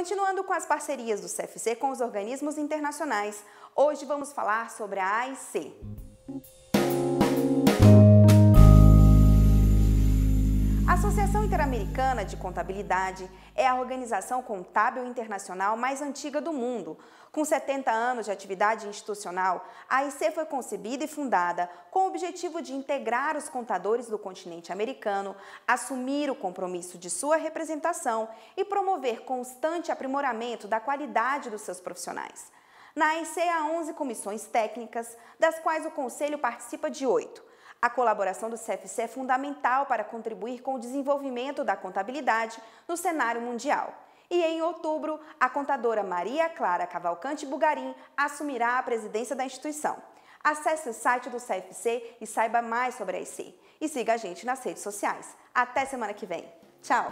Continuando com as parcerias do CFC com os organismos internacionais, hoje vamos falar sobre a AIC. Associação Interamericana de Contabilidade é a organização contábil internacional mais antiga do mundo. Com 70 anos de atividade institucional, a IC foi concebida e fundada com o objetivo de integrar os contadores do continente americano, assumir o compromisso de sua representação e promover constante aprimoramento da qualidade dos seus profissionais. Na IC há 11 comissões técnicas, das quais o Conselho participa de oito. A colaboração do CFC é fundamental para contribuir com o desenvolvimento da contabilidade no cenário mundial. E em outubro, a contadora Maria Clara Cavalcante Bugarim assumirá a presidência da instituição. Acesse o site do CFC e saiba mais sobre a IC. E siga a gente nas redes sociais. Até semana que vem. Tchau!